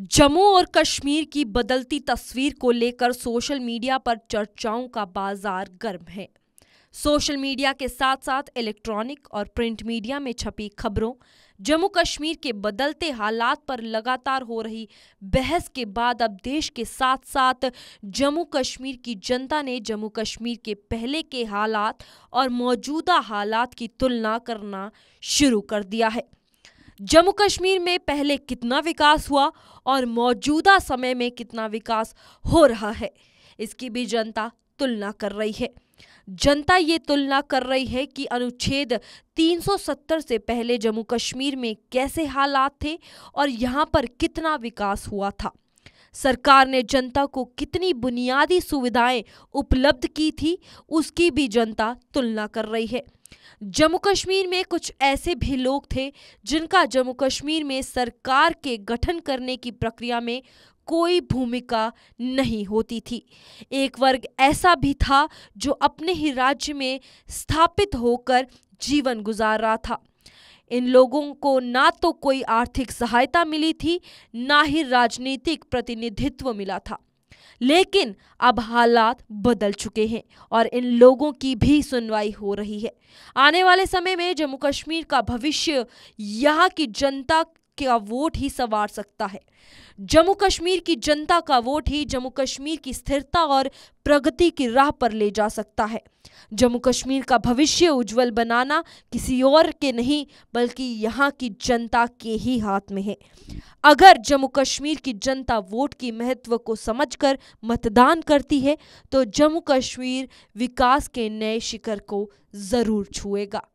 जम्मू और कश्मीर की बदलती तस्वीर को लेकर सोशल मीडिया पर चर्चाओं का बाजार गर्म है सोशल मीडिया के साथ साथ इलेक्ट्रॉनिक और प्रिंट मीडिया में छपी खबरों जम्मू कश्मीर के बदलते हालात पर लगातार हो रही बहस के बाद अब देश के साथ साथ जम्मू कश्मीर की जनता ने जम्मू कश्मीर के पहले के हालात और मौजूदा हालात की तुलना करना शुरू कर दिया है जम्मू कश्मीर में पहले कितना विकास हुआ और मौजूदा समय में कितना विकास हो रहा है इसकी भी जनता तुलना कर रही है जनता ये तुलना कर रही है कि अनुच्छेद 370 से पहले जम्मू कश्मीर में कैसे हालात थे और यहाँ पर कितना विकास हुआ था सरकार ने जनता को कितनी बुनियादी सुविधाएं उपलब्ध की थी उसकी भी जनता तुलना कर रही है जम्मू कश्मीर में कुछ ऐसे भी लोग थे जिनका जम्मू कश्मीर में सरकार के गठन करने की प्रक्रिया में कोई भूमिका नहीं होती थी एक वर्ग ऐसा भी था जो अपने ही राज्य में स्थापित होकर जीवन गुजार रहा था इन लोगों को ना तो कोई आर्थिक सहायता मिली थी ना ही राजनीतिक प्रतिनिधित्व मिला था लेकिन अब हालात बदल चुके हैं और इन लोगों की भी सुनवाई हो रही है आने वाले समय में जम्मू कश्मीर का भविष्य यहाँ की जनता का वोट ही संवार सकता है जम्मू कश्मीर की जनता का वोट ही जम्मू कश्मीर की स्थिरता और प्रगति की राह पर ले जा सकता है जम्मू कश्मीर का भविष्य उज्जवल बनाना किसी और के नहीं बल्कि यहाँ की जनता के ही हाथ में है अगर जम्मू कश्मीर की जनता वोट की महत्व को समझकर मतदान करती है तो जम्मू कश्मीर विकास के नए शिखर को ज़रूर छुएगा